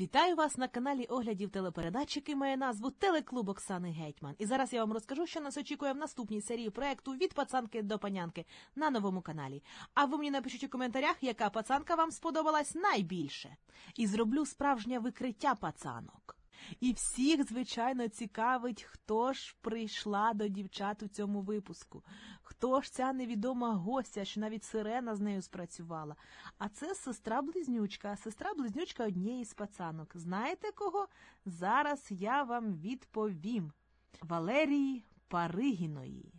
Вітаю вас на каналі оглядів телепередач, який має назву Телеклуб Оксани Гетьман. І зараз я вам розкажу, що нас очікує в наступній серії проекту від пацанки до панянки на новому каналі. А ви мені напишіть у коментарях, яка пацанка вам сподобалась найбільше. І зроблю справжнє викриття пацанок. І всіх, звичайно, цікавить, хто ж прийшла до дівчат у цьому випуску, хто ж ця невідома гостя, що навіть сирена з нею спрацювала. А це сестра близнючка, сестра близнючка однієї з пацанок. Знаєте кого? Зараз я вам відповім. Валерії Паригіної.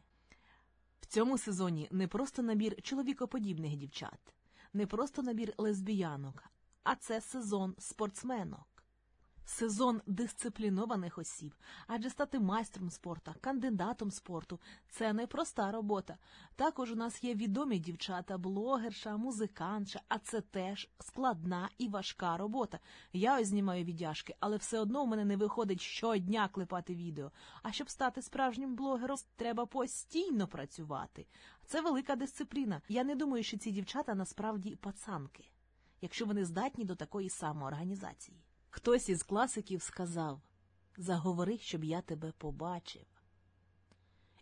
В цьому сезоні не просто набір чоловікоподібних дівчат, не просто набір лесбіянок, а це сезон спортсменок сезон дисциплінованих осіб, адже стати майстром спорту, кандидатом спорту це непроста робота. Також у нас є відомі дівчата, блогерша, музикантша, а це теж складна і важка робота. Я ось знімаю віддяшки, але все одно у мене не виходить щодня клепати відео. А щоб стати справжнім блогером, треба постійно працювати. Це велика дисципліна. Я не думаю, що ці дівчата насправді пацанки, якщо вони здатні до такої самоорганізації. Хтось із класиків сказав заговори, щоб я тебе побачив.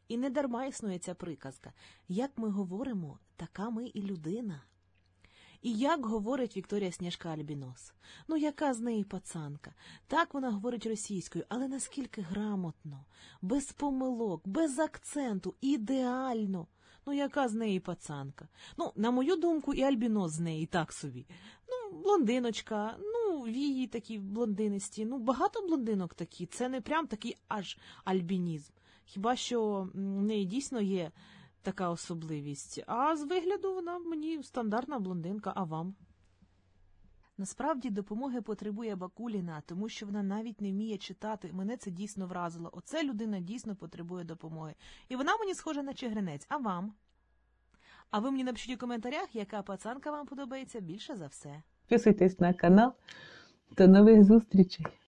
І не дарма існує ця приказка як ми говоримо, така ми і людина. І як говорить Вікторія Сняжка Альбінос, ну яка з неї пацанка? Так вона говорить російською, але наскільки грамотно, без помилок, без акценту, ідеально. Ну, яка з неї пацанка? Ну, на мою думку, і Альбінос з неї так собі. Ну, блондиночка, ну вії такі блондинисті. Ну, багато блондинок такі. Це не прям такий аж альбінізм. Хіба що в неї дійсно є така особливість. А з вигляду вона мені стандартна блондинка, а вам? Насправді допомоги потребує Бакуліна, тому що вона навіть не вміє читати. Мене це дійсно вразило. Оце людина дійсно потребує допомоги. І вона мені схожа на Чигринець, а вам? А ви мені напишіть у коментарях, яка пацанка вам подобається більше за все. Підписуйтесь на канал. До нових зустрічей!